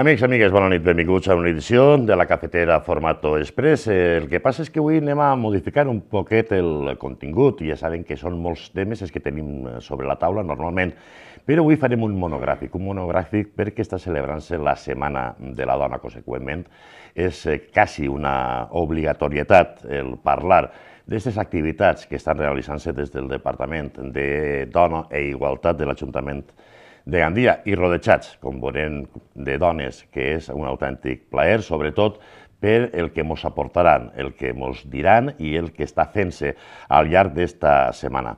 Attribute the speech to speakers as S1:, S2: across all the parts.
S1: Amics, amigues, bona nit, benvinguts a una edició de la cafetera Formato Express. El que passa és que avui anem a modificar un poquet el contingut. Ja saben que són molts temes els que tenim eh, sobre la taula normalment, però avui farem un monogràfic, un monogràfic perquè està celebrant-se la Setmana de la Dona, conseqüentment. És eh, quasi una obligatorietat el parlar d'aquestes activitats que estan realitzant-se des del Departament de Dona e Igualtat de l'Ajuntament de de Gandia i rodejats, com veurem, de dones, que és un autèntic plaer, sobretot per el que mos aportaran, el que mos diran i el que està fent-se al llarg d'esta setmana.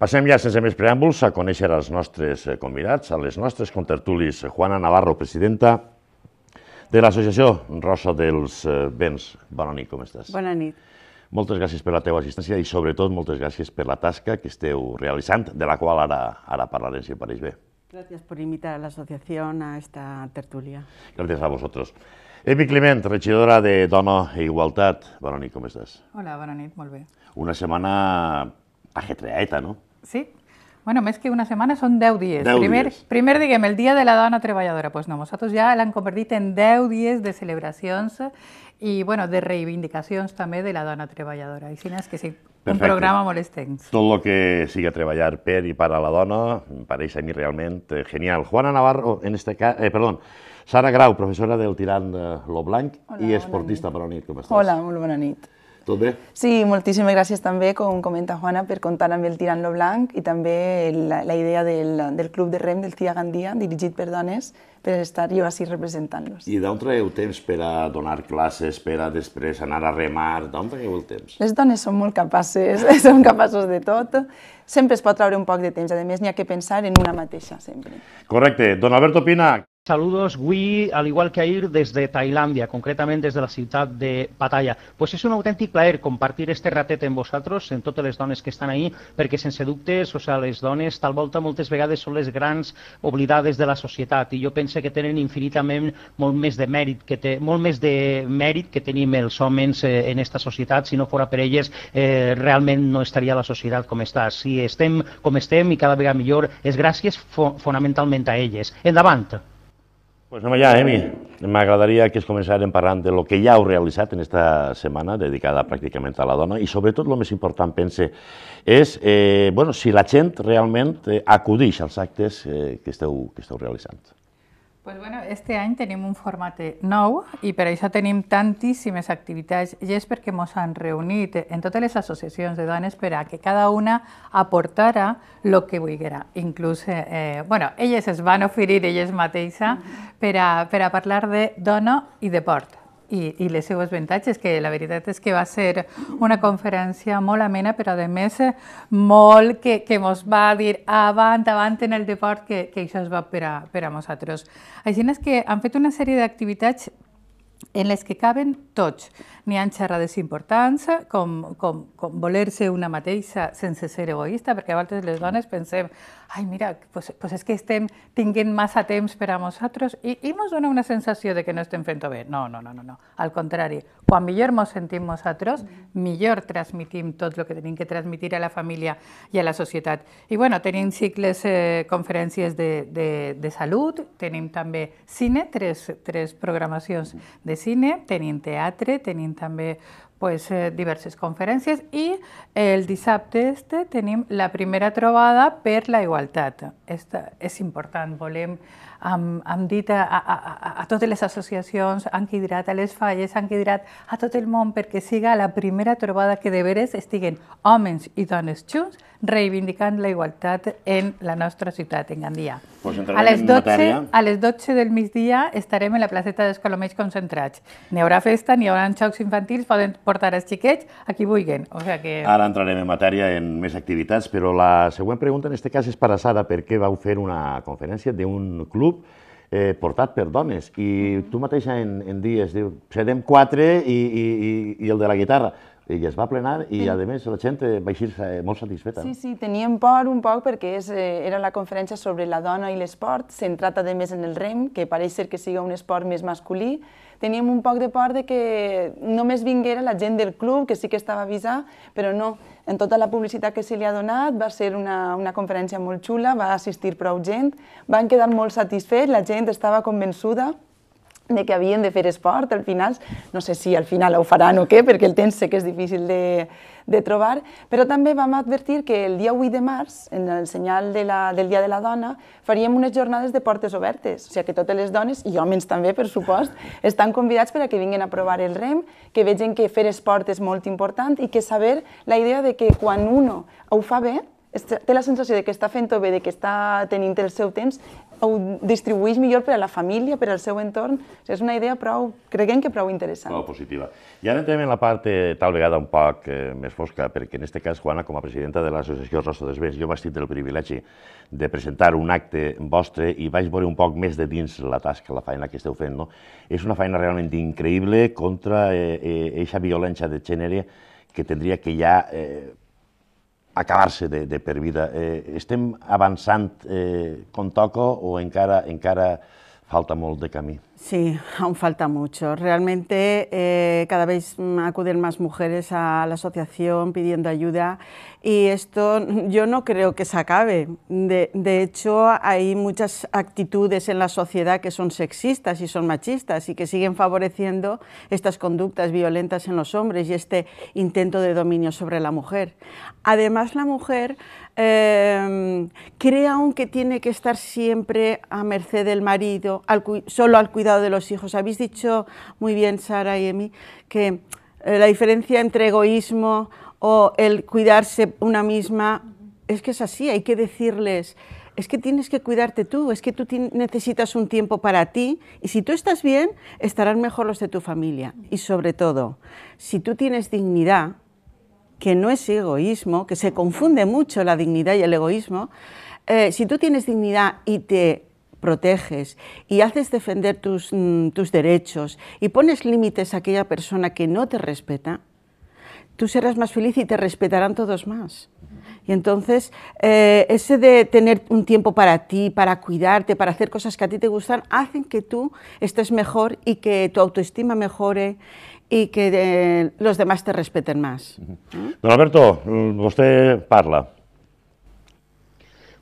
S1: Passem ja, sense més preàmbuls, a conèixer els nostres eh, convidats, a les nostres contertulis. Juana Navarro, presidenta de l'associació Rosa dels eh, Vents. Bona nit, com estàs? Bona nit. Moltes gràcies per la teva assistència i, sobretot, moltes gràcies per la tasca que esteu realitzant, de la qual ara, ara parlarem, si pareix bé.
S2: Gracias por invitar a la asociación a esta
S3: tertulia.
S1: Gracias a vosotros. Emi Clement, regidora de Dona i e Igualtat. Bona nit, com estàs?
S3: Hola, bona nit, molt bé.
S1: Una setmana ajetreaeta, eh, no?
S3: Sí. Bueno, més que una setmana, són 10 dies. 10 primer, dies. primer, diguem, el Dia de la Dona Treballadora. Pues no, nosaltres ja l'han convertit en 10 dies de celebracions i, bueno, de reivindicacions també de la dona treballadora. I si és que sí,
S1: Perfecte. Un programa molt extens. Tot el que siga treballar per i per a la dona, em pareix a mi realment eh, genial. Juana Navarro, en este cas, eh, perdó, Sara Grau, professora del Tirant de Lo Blanc Hola, i esportista. Bona nit, com estàs?
S4: Hola, molt bona nit. Tot bé? Sí, moltíssimes gràcies també, com comenta Juana, per contar amb el Tirant-lo Blanc i també la, la idea del, del Club de Rem del Tia Gandia, dirigit per dones, per estar jo així representant-los.
S1: I d'on traieu temps per a donar classes, per a després anar a remar? D'on traieu el temps?
S4: Les dones són molt capaces, són capaces de tot. Sempre es pot treure un poc de temps, a més n'hi ha que pensar en una mateixa, sempre.
S5: Correcte. Don Alberto Pina, saludos, Wii, al igual que Air, desde Tailandia, concretamente desde la ciudad de Pattaya. Pues és un autèntic plaer compartir este ratet amb vosaltres, en totes les dones que estan ahí, perquè sense dubtes, o sea, les dones tal volta moltes vegades són les grans oblidades de la societat i jo penso que tenen infinitament molt més de mèrit que té, molt més de mèrit que tenim els homes eh, en esta societat. Si no fora per elles, eh, realment no estaria la societat com està. Si estem com estem i cada vegada millor, és gràcies fo fonamentalment a elles. Endavant!
S1: Pues anem allà, Emi. Eh, M'agradaria que es començarem parlant de lo que ja heu realitzat en esta setmana, dedicada pràcticament a la dona, i sobretot el més important, pense, és eh, bueno, si la gent realment eh, acudeix als actes eh, que, esteu, que esteu realitzant.
S3: Pues bueno, este any tenim un format nou i per això tenim tantíssimes activitats i és perquè ens han reunit en totes les associacions de dones per a que cada una aportara el que volguera. Inclús, eh, eh, bueno, elles es van oferir elles mateixa mm-hmm. per a, per a parlar de dona i de port i, i les seues avantatges, que la veritat és que va ser una conferència molt amena, però a més molt que, que mos va dir avant, avant en el deport, que, que això es va per a, per a nosaltres. Així és que han fet una sèrie d'activitats en les que caben tots. N'hi ha xerrades importants, com, com, com voler ser una mateixa sense ser egoista, perquè a vegades les dones pensem Ay, mira, pues, pues es que estén tinguen más temps para a otros y i una sensación de que no estem fent a No, no, no, no, no. Al contrario, quan mejor nos sentimos nosotros, mejor transmitimos todo lo que tenim que transmitir a la familia y a la sociedad. Y bueno, tenim cicles, eh, conferencias de, salud, de también cine, tres, programaciones de cine, tenim teatro, tenim también... pues, eh, diverses conferències i el dissabte este tenim la primera trobada per la igualtat. Esta és important, volem, hem, hem dit a, a, a, a totes les associacions, han cridat a les falles, han cridat a tot el món perquè siga la primera trobada que de veres estiguen homes i dones junts reivindicant la igualtat en la nostra ciutat, en Gandia.
S1: Pues a, les 12, matèria. a
S3: les 12 del migdia estarem a la placeta dels Colomells Concentrats. N'hi haurà festa, n'hi haurà xocs infantils, poden portar els xiquets a qui vulguin. O sea que... Ara
S1: entrarem en matèria en més activitats, però la següent pregunta en aquest cas és per a Sara, perquè vau fer una conferència d'un club eh, portat per dones. I tu mateixa en, en dies diu, serem quatre i, i, i, i el de la guitarra i es va plenar i, a més, la gent eh, va eixir eh, molt satisfeta. Sí,
S4: sí, teníem por un poc perquè és, eh, era la conferència sobre la dona i l'esport, centrat a més en el rem, que pareix ser que siga un esport més masculí. Teníem un poc de por de que només vinguera la gent del club, que sí que estava avisada, però no. En tota la publicitat que se li ha donat va ser una, una conferència molt xula, va assistir prou gent, van quedar molt satisfets, la gent estava convençuda de que havien de fer esport, al final, no sé si al final ho faran o què, perquè el temps sé que és difícil de, de trobar, però també vam advertir que el dia 8 de març, en el senyal de la, del Dia de la Dona, faríem unes jornades de portes obertes, o sigui que totes les dones, i homes també, per supost, estan convidats per a que vinguin a provar el rem, que vegin que fer esport és molt important i que saber la idea de que quan uno ho fa bé, té la sensació de que està fent-ho bé, de que està tenint el seu temps ho distribueix millor per a la família, per al seu entorn. O sigui, és una idea prou, creguem que prou interessant. Prou
S1: positiva. I ara entrem en la part eh, tal vegada un poc eh, més fosca, perquè en este cas, Juana, com a presidenta de l'Associació Rostro dels Vents, jo vaig tindre el privilegi de presentar un acte vostre i vaig veure un poc més de dins la tasca, la feina que esteu fent. No? És una feina realment increïble contra aquesta eh, eh, violència de gènere que tindria que ja eh, acabar-se de, de per vida. Eh, estem avançant eh, com toca o encara, encara falta molt de camí?
S2: Sí, aún falta mucho. Realmente eh, cada vez acuden más mujeres a la asociación pidiendo ayuda y esto yo no creo que se acabe. De, hecho, hay muchas actitudes en la sociedad que son sexistas y son machistas y que siguen favoreciendo estas conductas violentas en los hombres y este intento de dominio sobre la mujer. Además, la mujer eh, cree aún que tiene que estar siempre a merced del marido, solo al cuidado de los hijos. Habéis dicho muy bien, Sara y Emi, que eh, la diferencia entre egoísmo o el cuidarse una misma, es que es así, hay que decirles, es que tienes que cuidarte tú, es que tú necesitas un tiempo para ti y si tú estás bien, estarán mejor los de tu familia. Y sobre todo, si tú tienes dignidad, que no es egoísmo, que se confunde mucho la dignidad y el egoísmo, eh, si tú tienes dignidad y te proteges y haces defender mm, tus, derechos y pones límites a aquella persona que no te respeta, tú serás más feliz y te respetarán todos más. Y entonces, eh, ese de tener un tiempo para ti, para cuidarte, para hacer cosas que a ti te gustan, hacen que tú estés mejor y que tu autoestima mejore y que eh, los demás te
S5: respeten más.
S1: Don Alberto, mm, usted parla.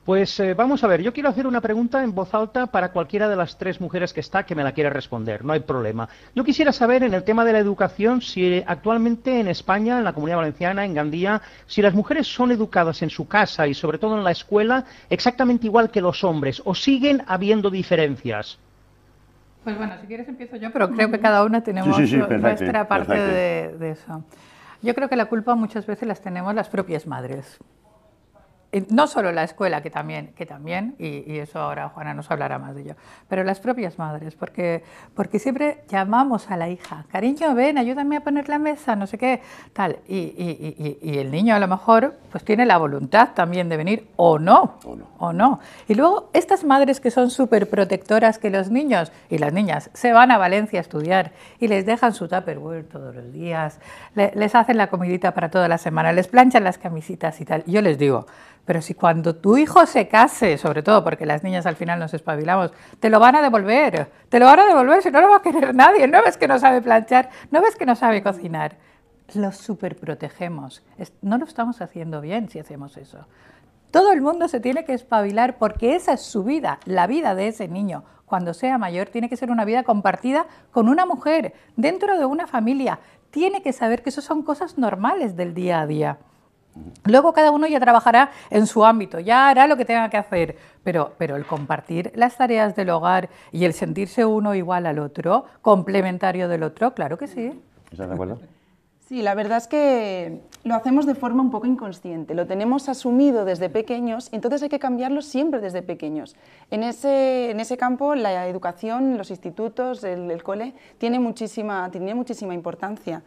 S5: Pues eh, vamos a ver, yo quiero hacer una pregunta en voz alta para cualquiera de las tres mujeres que está que me la quiera responder, no hay problema. Yo quisiera saber en el tema de la educación si actualmente en España, en la Comunidad Valenciana, en Gandía, si las mujeres son educadas en su casa y sobre todo en la escuela exactamente igual que los hombres o siguen habiendo diferencias.
S3: Pues bueno, si quieres empiezo yo, pero creo que cada una tenemos nuestra parte de eso. Yo creo que la culpa muchas veces las tenemos las propias madres eh, no solo la escuela, que también, que también y, eso ahora Juana nos hablará más de ello, pero las propias madres, porque, porque siempre llamamos a la hija, cariño, ven, ayúdame a poner la mesa, no sé qué, tal, y, y, y el niño a lo mejor pues tiene la voluntad también de venir, o no, o no. Y luego estas madres que son súper protectoras que los niños y las niñas se van a Valencia a estudiar y les dejan su tupperware todos los días, les hacen la comidita para toda la semana, les planchan las camisitas y tal, yo les digo, pero si cuando tu hijo se case, sobre todo porque las niñas al final nos espabilamos, te lo van a devolver, te lo van a devolver si no lo va a querer nadie, no ves que no sabe planchar, no ves que no sabe cocinar. Los superprotegemos. No lo estamos haciendo bien si hacemos eso. Todo el mundo se tiene que espabilar porque esa es su vida, la vida de ese niño. Cuando sea mayor tiene que ser una vida compartida con una mujer, dentro de una familia. Tiene que saber que eso son cosas normales del día a día. Luego cada uno ya trabajará en su ámbito, ya hará lo que tenga que hacer, pero, el compartir las tareas del hogar y el sentirse uno igual al otro, complementario del otro, claro que sí.
S5: ¿Estás de acuerdo?
S4: Sí, la verdad es que lo hacemos de forma un poco inconsciente, lo tenemos asumido desde pequeños, entonces hay que cambiarlo siempre desde pequeños. En ese, campo la educación, los institutos, el, cole, tiene muchísima, tiene muchísima importancia.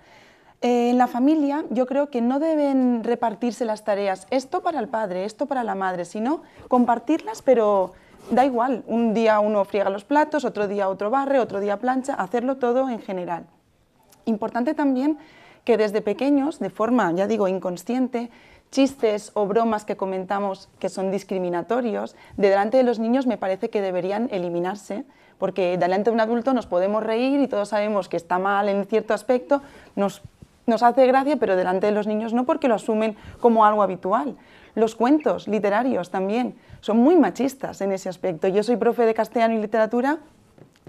S4: Eh, en la familia yo creo que no deben repartirse las tareas, esto para el padre, esto para la madre, sino compartirlas, pero da igual, un día uno friega los platos, otro día otro barre, otro día plancha, hacerlo todo en general. Importante también que desde pequeños, de forma, ya digo, inconsciente, chistes o bromas que comentamos que son discriminatorios, de delante de los niños me parece que deberían eliminarse, porque delante de un adulto nos podemos reír y todos sabemos que está mal en cierto aspecto, nos nos hace gracia, pero delante de los niños no porque lo asumen como algo habitual. Los cuentos literarios también son muy machistas en ese aspecto. Yo soy profe de castellano y literatura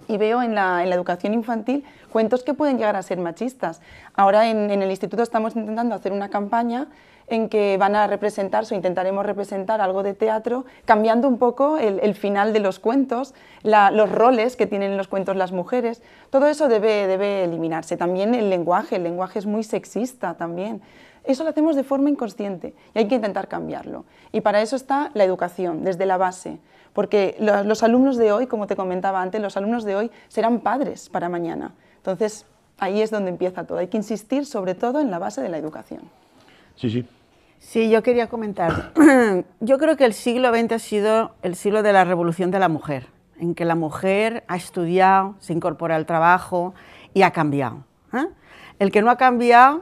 S4: y veo en la, educación infantil cuentos que pueden llegar a ser machistas. Ahora en, en el instituto estamos intentando hacer una campaña en que van a representarse o intentaremos representar algo de teatro, cambiando un poco el, final de los cuentos, los roles que tienen en los cuentos las mujeres. Todo eso debe, debe eliminarse. También el lenguaje, el lenguaje es muy sexista también. Eso lo hacemos de forma inconsciente y hay que intentar cambiarlo. Y para eso está la educación, desde la base. Porque los alumnos de hoy, como te comentaba antes, los alumnos de hoy serán padres para mañana. Entonces, ahí es donde empieza todo. Hay que insistir sobre todo en la base de la educación. Sí, sí. Sí, yo quería comentar. Yo creo que el
S2: siglo XX ha sido el siglo de la revolución de la mujer, en que la mujer ha estudiado, se incorpora al trabajo y ha cambiado. ¿eh? El que no ha cambiado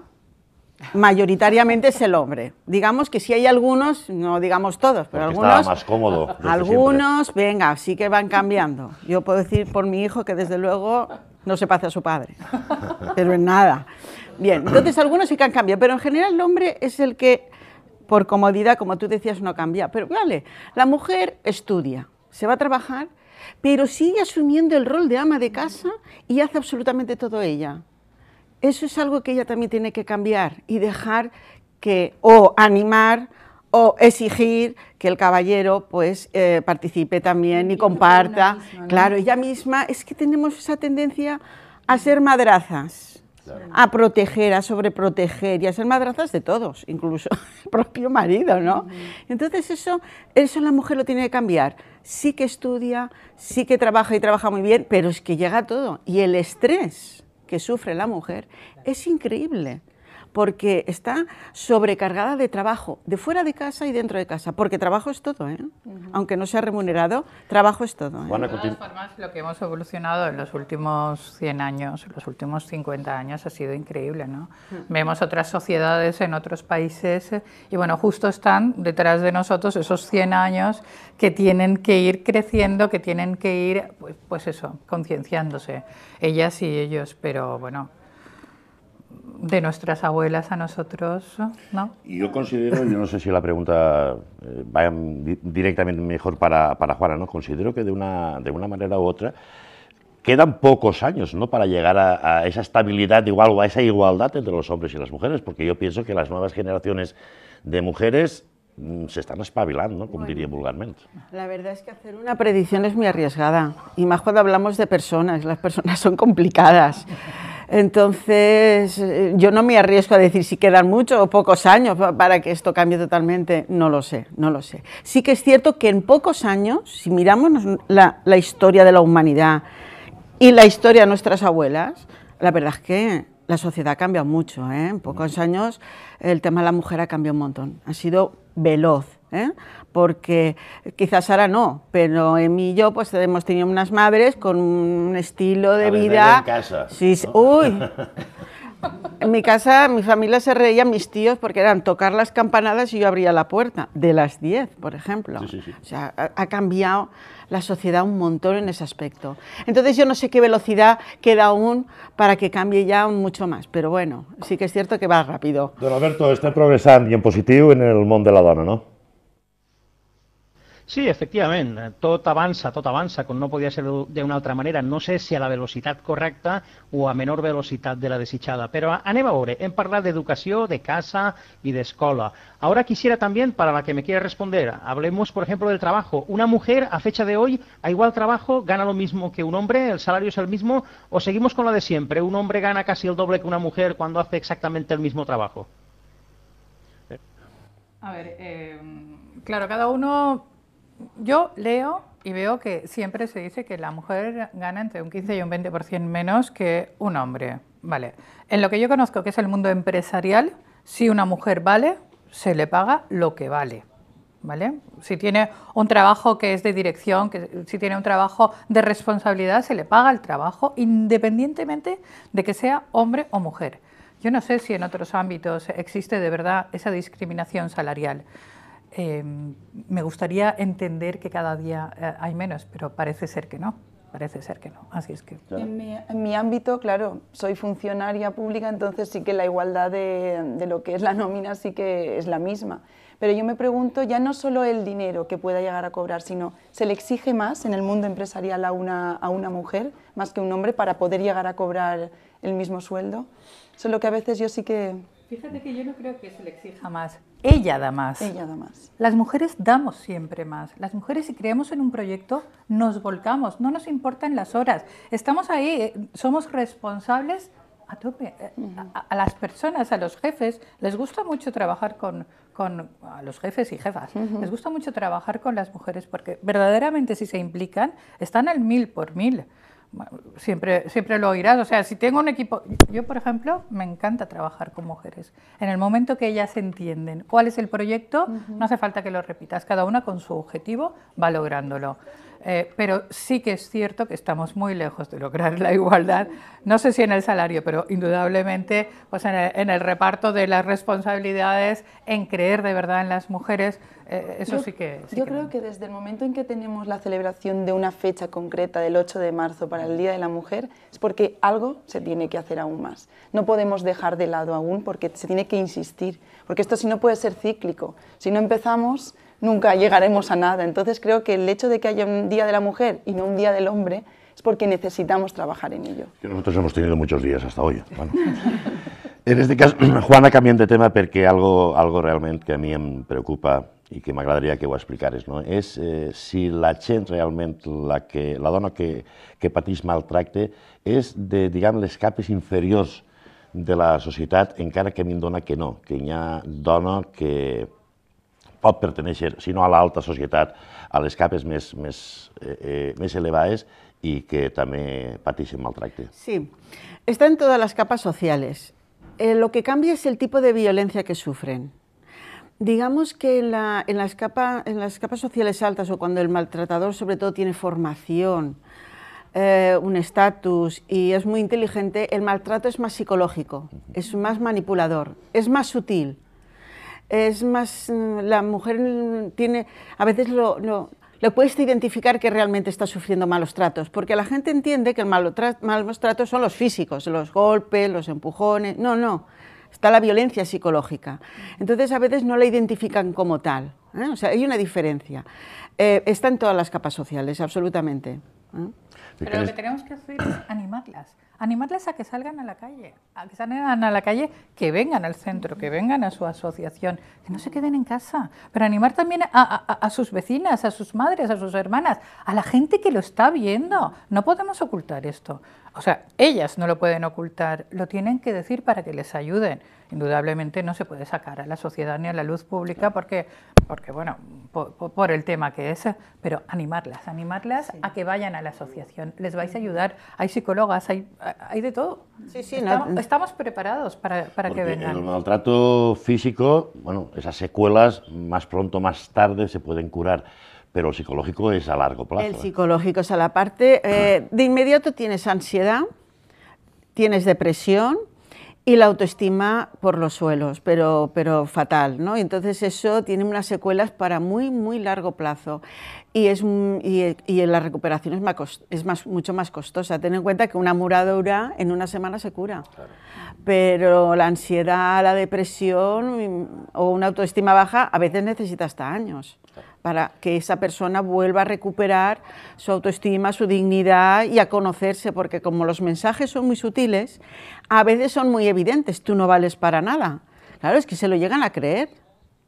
S2: mayoritariamente es el hombre. Digamos que si hay algunos, no digamos todos, pero Porque algunos... más cómodo. Algunos, venga, sí que van cambiando. Yo puedo decir por mi hijo que desde luego no se pasa a su padre, pero en nada. Bien, entonces algunos sí que han cambiado, pero en general el hombre es el que, por comodidad, como tú decías, no cambia. Pero vale, la mujer estudia, se va a trabajar, pero sigue asumiendo el rol de ama de casa y hace absolutamente todo ella. Eso es algo que ella también tiene que cambiar y dejar que, o animar, o exigir que el caballero pues eh, participe también y, comparta. Claro, ella misma, es que tenemos esa tendencia a ser madrazas a proteger, a sobreproteger y a ser madrazas de todos, incluso el propio marido, ¿no? Entonces eso, eso la mujer lo tiene que cambiar. Sí que estudia, sí que trabaja y trabaja muy bien, pero es que llega todo. Y el estrés que sufre la mujer es increíble porque está sobrecargada de trabajo, de fuera de casa y dentro de casa, porque trabajo es todo, ¿eh? aunque no sea remunerado, trabajo es todo. ¿eh? de todas
S3: formas, lo que hemos evolucionado en los últimos 100 años, los últimos 50 años ha sido increíble. ¿no? Vemos otras sociedades en otros países y bueno, justo están detrás de nosotros esos 100 años que tienen que ir creciendo, que tienen que ir, pues, pues eso, concienciándose, ellas y ellos, pero bueno de nuestras abuelas a nosotros, ¿no?
S1: Yo considero, yo no sé si la pregunta eh, va directamente mejor para, para, Juana, ¿no? Considero que de una, de una manera u otra quedan pocos años ¿no? para llegar a, esa estabilidad igual a esa igualdad entre los hombres y las mujeres, porque yo pienso que las nuevas generaciones de mujeres mm, se están espabilando, como diría vulgarmente.
S2: La verdad es que hacer una predicción es muy arriesgada, y más cuando hablamos de personas, las personas son complicadas. Entonces, eh, yo no me arriesgo a decir si quedan muchos o pocos años para que esto cambie totalmente, no lo sé, no lo sé. Sí que es cierto que en pocos años, si miramos la, historia de la humanidad y la historia de nuestras abuelas, la verdad es que la sociedad ha cambiado mucho. ¿eh? En pocos años el tema de la mujer ha cambiado un montón, ha sido veloz ¿eh? porque quizás ahora no, pero Emi y yo pues hemos tenido unas madres con un estilo de vida... En casa. uy. En mi casa, mi familia se reía, mis tíos, porque eran tocar las campanadas y yo abría la puerta, de las 10, por ejemplo. O sea, ha, cambiado la sociedad un montón en ese aspecto. Entonces yo no sé qué velocidad queda aún para que cambie ya mucho más, pero bueno, sí que es cierto que va rápido.
S1: Don Alberto, está progresando y en positivo en el mundo de la dona, no?
S5: Sí, efectivamente, todo avanza, todo avanza, no podía ser de una otra manera. No sé si a la velocidad correcta o a menor velocidad de la desechada. Pero anem a en parlar de educación, de casa y de escuela. Ahora quisiera también, para la que me quiera responder, hablemos, por ejemplo, del trabajo. Una mujer, a fecha de hoy, a igual trabajo, gana lo mismo que un hombre, el salario es el mismo, o seguimos con la de siempre. Un hombre gana casi el doble que una mujer cuando hace exactamente el mismo trabajo.
S3: A ver, eh, claro, cada uno yo leo y veo que siempre se dice que la mujer gana entre un 15 y un 20% menos que un hombre. Vale. En lo que yo conozco, que es el mundo empresarial, si una mujer vale, se le paga lo que vale. ¿Vale? Si tiene un trabajo que es de dirección, si tiene un trabajo de responsabilidad, se le paga el trabajo independientemente de que sea hombre o mujer. Yo no sé si en otros ámbitos existe de verdad esa discriminación salarial. Em, me gustaría entender que cada día eh, hay menos, pero parece ser que no. Parece ser que no. Así es que.
S4: En, mi, ámbito, claro, soy funcionaria pública, entonces sí que la igualdad de, lo que es la nómina sí que es la misma. Pero yo me pregunto, ya no solo el dinero que pueda llegar a cobrar, sino ¿se le exige más en el mundo empresarial a una, a una mujer, más que un hombre, para poder llegar a cobrar el mismo sueldo? solo que a veces yo sí que
S3: Fíjate que yo no creo que se le exija más. Ella da más. Ella da más. Las mujeres damos siempre más. Las mujeres si creemos en un proyecto nos volcamos, no nos importan las horas. Estamos ahí, eh, somos responsables a tope. Eh, a, las personas, a los jefes, les gusta mucho trabajar con, a los jefes y jefas, les gusta mucho trabajar con las mujeres porque verdaderamente si se implican, están al mil por mil siempre, siempre lo oirás. O sea, si tengo un equipo, yo por ejemplo, me encanta trabajar con mujeres. En el momento que ellas entienden cuál es el proyecto, no hace falta que lo repitas. Cada una con su objetivo va lográndolo. Eh, pero sí que es cierto que estamos muy lejos de lograr la igualdad, no sé si en el salario, pero indudablemente pues, en, el, reparto de las responsabilidades, en creer de verdad en las mujeres, eh, eso sí que... Sí yo
S4: creo que desde el momento en que tenemos la celebración de una fecha concreta del 8 de marzo para el Día de la Mujer, es porque algo se tiene que hacer aún más. No podemos dejar de lado aún porque se tiene que insistir, porque esto si no puede ser cíclico. Si no empezamos nunca llegaremos a nada. Entonces creo que el hecho de que haya un Día de la Mujer y no un Día del Hombre es porque necesitamos trabajar en ello.
S1: Nosotros hemos tenido muchos días hasta hoy. en este caso, Juana, cambien de tema porque algo, algo realmente que a mí me preocupa y que me agradaría que vos explicares, no? es eh, si la gente realmente, la, que, la dona que, que maltracte, es de, digamos, los capes inferiores de la sociedad, encara que a mí dona que no, que hi dona que, pot pertenecer, si no a alta sociedad, a las capes más més, eh, y eh, que también patisen maltracte.
S2: Sí, está en todas las capas sociales. Eh, lo que cambia es el tipo de violencia que sufren. Digamos que en, la, en, las capas sociales altas o cuando el maltratador sobre todo tiene formación, eh, un estatus y es muy inteligente, el maltrato es más psicológico, es más manipulador, es más sutil es más, mm, la mujer mm, tiene, a veces lo, lo, le cuesta identificar que realmente está sufriendo malos tratos, porque la gente entiende que los malos tratos son los físicos, los golpes, los empujones, no, no, está la violencia psicológica. Entonces a veces no la identifican como tal, ¿eh? o sea, hay una diferencia. Eh, está en todas las capas sociales, absolutamente. ¿eh? Pero lo que
S3: tenemos que hacer es animarlas animarles a que salgan a la calle, a que salgan a la calle, que vengan al centro, que vengan a su asociación, que no se queden en casa, pero animar también a, a sus vecinas, a sus madres, a sus hermanas, a la gente que lo está viendo. No podemos ocultar esto. O sea, ellas no lo pueden ocultar, lo tienen que decir para que les ayuden. Indudablemente no se puede sacar a la sociedad ni a la luz pública porque, bueno, por, el tema que es, pero animarlas, animarlas a que vayan a la asociación. Les vais a ayudar, hay psicólogas, hay, hay de todo. Sí, sí, estamos, preparados para, para que vengan. El
S1: maltrato físico, bueno, esas secuelas más pronto, más tarde se pueden curar pero el psicológico es a largo plazo. El
S2: ¿eh? psicológico es a la parte. Eh, de inmediato tienes ansiedad, tienes depresión y la autoestima por los suelos, pero, pero fatal, ¿no? Entonces eso tiene unas secuelas para muy, muy largo plazo y, es, y, y la recuperación es, más, es más, mucho más costosa. Ten en cuenta que una muradura en una semana se cura, pero la ansiedad, la depresión mm, o una autoestima baja a veces necesita hasta años. Claro para que esa persona vuelva a recuperar su autoestima, su dignidad y a conocerse, porque como los mensajes son muy sutiles, a veces son muy evidentes, tú no vales para nada. Claro, es que se lo llegan a creer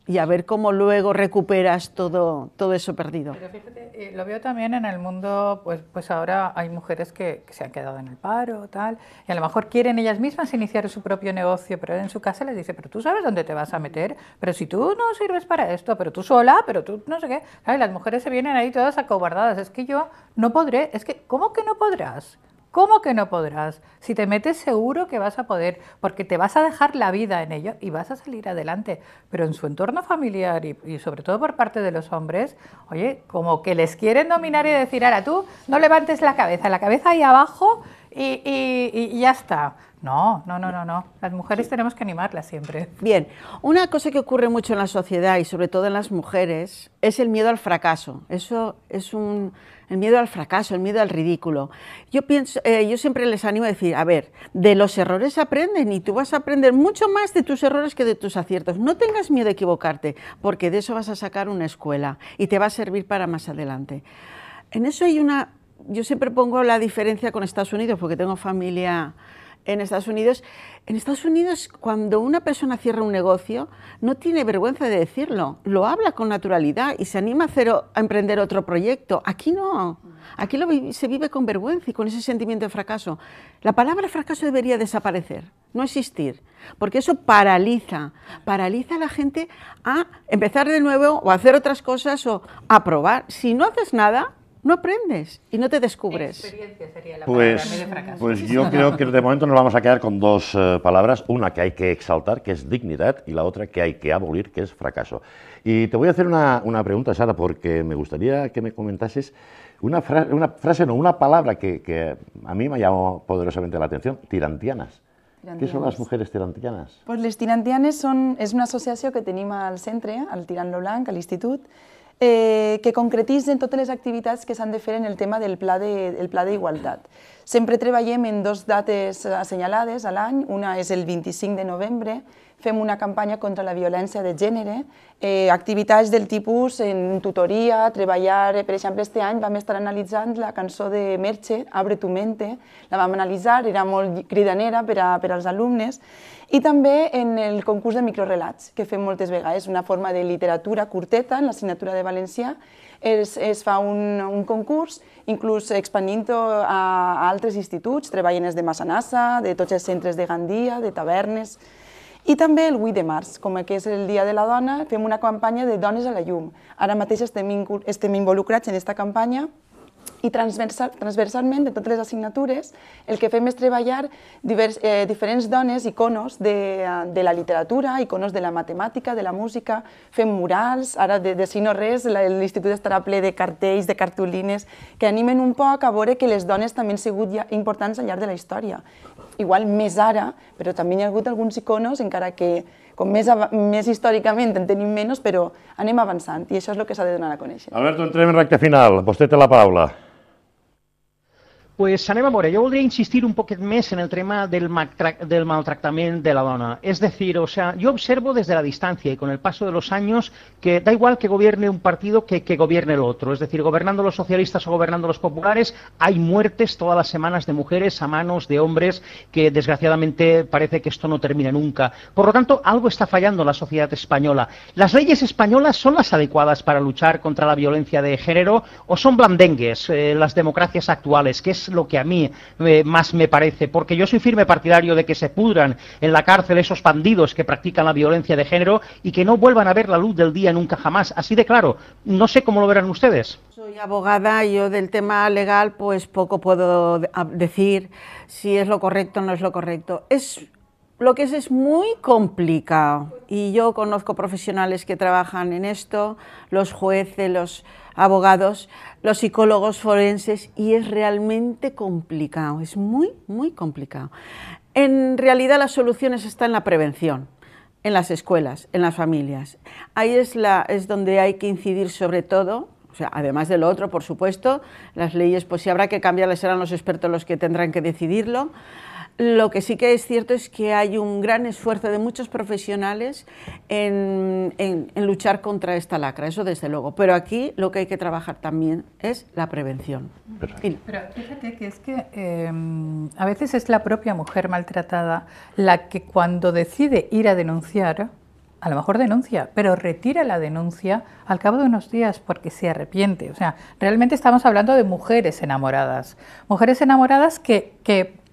S2: y a ver cómo luego recuperas todo, todo eso perdido. Pero
S3: fíjate, eh, lo veo también en el mundo, pues, pues ahora hay mujeres que, se han quedado en el paro, tal, y a lo mejor quieren ellas mismas iniciar su propio negocio, pero en su casa les dice, pero tú sabes dónde te vas a meter, pero si tú no sirves para esto, pero tú sola, pero tú no sé qué. Ay, las mujeres se vienen ahí todas acobardadas, es que yo no podré, es que, ¿cómo que no podrás? ¿Cómo que no podrás? Si te metes seguro que vas a poder, porque te vas a dejar la vida en ello y vas a salir adelante. Pero en su entorno familiar y, sobre todo por parte de los hombres, oye, como que les quieren dominar y decir, ahora tú no levantes la cabeza, la cabeza ahí abajo y, y ya está. No, no, no, no, Las mujeres tenemos que animarlas siempre.
S2: Bien, una cosa que ocurre mucho en la sociedad y sobre todo en las mujeres es el miedo al fracaso. Eso es un el miedo al fracaso, el miedo al ridículo. Yo pienso, eh, yo siempre les animo a decir, a ver, de los errores aprenden y tú vas a aprender mucho más de tus errores que de tus aciertos. No tengas miedo a equivocarte, porque de eso vas a sacar una escuela y te va a servir para más adelante. En eso hay una, yo siempre pongo la diferencia con Estados Unidos, porque tengo familia en Estados Unidos. En Estados Unidos, cuando una persona cierra un negocio, no tiene vergüenza de decirlo, lo habla con naturalidad y se anima a, emprender otro proyecto. Aquí no, aquí se vive con vergüenza y con ese sentimiento de fracaso. La palabra fracaso debería desaparecer, no existir, porque eso paraliza, paraliza a la gente a empezar de nuevo o a hacer otras cosas o a probar. Si no haces nada, no aprendes y no te descubres. Experiencia sería la
S1: pues, palabra, de fracaso. pues yo creo que de momento nos vamos a quedar con dos eh, palabras, una que hay que exaltar, que es dignidad, y la otra que hay que abolir, que es fracaso. Y te voy a hacer una, una pregunta, Sara, porque me gustaría que me comentases una, una frase, no, una palabra que, a mí me ha llamado poderosamente la atención, tirantianas. ¿Qué son las mujeres tirantianas?
S4: Pues las tirantianas son es una asociación que tenemos al centre, al Tirant Blanc, instituto instituto, eh, que concretitzen totes les activitats que s'han de fer en el tema del pla d'igualtat. Sempre treballem en dues dates assenyalades a l'any, una és el 25 de novembre fem una campanya contra la violència de gènere, eh, activitats del tipus en tutoria, treballar, eh, per exemple, este any vam estar analitzant la cançó de Merche, Abre tu mente, la vam analitzar, era molt cridanera per, a, per als alumnes, i també en el concurs de microrelats, que fem moltes vegades, una forma de literatura curteta en l'assignatura de valencià, es, es fa un, un concurs, inclús expandint-ho a, a altres instituts, treballen els de Massanassa, de tots els centres de Gandia, de tavernes, i també el 8 de març, com que és el Dia de la Dona, fem una campanya de Dones a la Llum. Ara mateix estem, estem involucrats en aquesta campanya i transversal, transversalment de totes les assignatures el que fem és treballar divers, eh, diferents dones, iconos de, de la literatura, iconos de la matemàtica, de la música, fem murals, ara de, de si no res l'institut estarà ple de cartells, de cartolines, que animen un poc a veure que les dones també han sigut ja importants al llarg de la història igual més ara, però també hi ha hagut alguns iconos, encara que com més, més històricament en tenim menys, però anem avançant i això és el que s'ha de donar a conèixer.
S1: Alberto, entrem en recta final. Vostè té la paraula.
S5: Pues anem Mora, yo volvería a insistir un poquito más en el tema del, del de la dona. Es decir, o sea, yo observo desde la distancia y con el paso de los años que da igual que gobierne un partido que gobierne el otro. Es decir, gobernando los socialistas o gobernando los populares, hay muertes todas las semanas de mujeres a manos de hombres que desgraciadamente parece que esto no termina nunca. Por lo tanto, algo está fallando en la sociedad española. ¿Las leyes españolas son las adecuadas para luchar contra la violencia de género o son blandengues eh, las democracias actuales, que lo que a mí eh, más me parece, porque yo soy firme partidario de que se pudran en la cárcel esos bandidos que practican la violencia de género y que no vuelvan a ver la luz del día nunca jamás. Así de claro, no sé cómo lo verán ustedes.
S2: Soy abogada y yo del tema legal pues poco puedo decir si es lo correcto o no es lo correcto. Es lo que es es muy complicado y yo conozco profesionales que trabajan en esto, los jueces, los abogados, los psicólogos forenses y es realmente complicado, es muy, muy complicado. En realidad las soluciones están en la prevención, en las escuelas, en las familias. Ahí es, la, es donde hay que incidir sobre todo o sea, además de lo otro, por supuesto, las leyes, pues si habrá que cambiarlas, serán los expertos los que tendrán que decidirlo. Lo que sí que es cierto es que hay un gran esfuerzo de muchos profesionales en, luchar contra esta lacra, eso desde luego. Pero aquí lo que hay que trabajar también es la prevención. Pero
S3: fíjate que es que em, a veces es la propia mujer maltratada la que cuando decide ir a denunciar, a lo mejor denuncia, pero retira la denuncia al cabo de unos días porque se arrepiente. O sea, realmente estamos hablando de mujeres enamoradas. Mujeres enamoradas que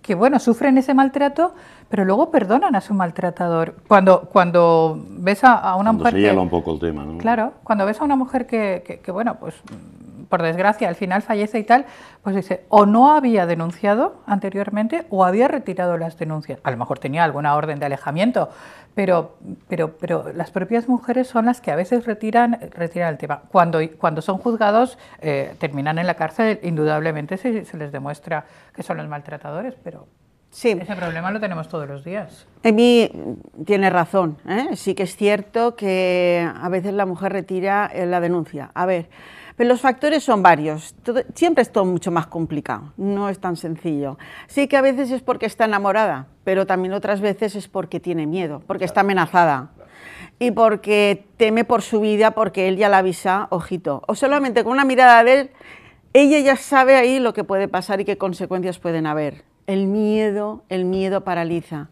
S3: que bueno, sufren ese maltrato, pero luego perdonan a su maltratador. Cuando, cuando ves a, una mujer. Se
S1: un poco el tema, ¿no? Claro,
S3: cuando ves a una mujer que, que, que bueno, pues por desgracia al final fallece y tal, pues dice, o no había denunciado anteriormente o había retirado las denuncias. A lo mejor tenía alguna orden de alejamiento, pero, pero, pero las propias mujeres son las que a veces retiran, retiran el tema. Cuando, cuando son juzgados, eh, terminan en la cárcel, indudablemente se, les demuestra que son los maltratadores, pero Sí. Ese problema lo tenemos todos los días. Emi tiene razón. ¿eh?
S2: Sí que es cierto que a veces la mujer retira eh, la denuncia. A ver, pero los factores son varios. siempre es todo mucho más complicado, no es tan sencillo. Sí que a veces es porque está enamorada, pero también otras veces es porque tiene miedo, porque está amenazada y porque teme por su vida, porque él ya la avisa, ojito. O solamente con una mirada de él, ella ya sabe ahí lo que puede pasar y qué consecuencias pueden haber. El miedo, el miedo paraliza.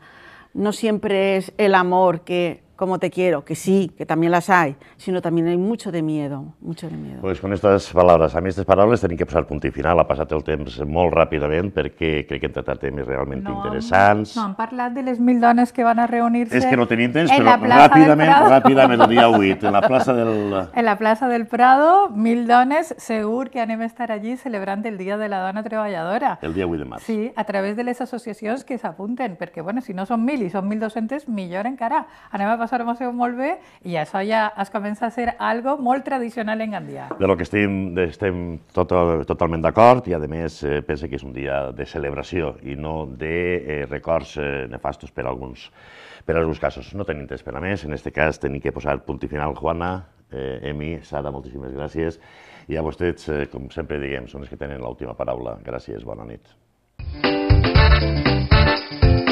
S2: No siempre es el amor que como te quiero, que sí, que también las hay, sino también hay mucho de miedo, mucho de miedo.
S1: Pues con estas palabras, a mí estas palabras tienen que posar el punt i final, ha passat el temps molt ràpidament perquè crec que hem tratat temes realment no, interessants. No, han
S3: parlat de les mil dones que van a reunir-se... És que no tenim temps, però ràpidament, ràpidament, el dia 8, en la plaça
S1: del...
S3: En la plaça del Prado, mil dones, segur que anem a estar allí celebrant el Dia de la Dona Treballadora. El
S1: dia 8 de març. Sí,
S3: a través de les associacions que s'apunten, perquè, bueno, si no són mil i són 1.200, millor encara. Anem a passar-ho molt bé i això ja es comença a ser algo molt tradicional en Gandia.
S1: De lo que estem, estem tot, totalment d'acord i, a més, eh, pense que és un dia de celebració i no de eh, records eh, nefastos per alguns, per alguns casos. No tenim temps per a més, en aquest cas tenim que posar punt i final, Juana, eh, Emi, Sara, moltíssimes gràcies. I a vostès, eh, com sempre diguem, són els que tenen l'última paraula. Gràcies, bona nit. Thank you.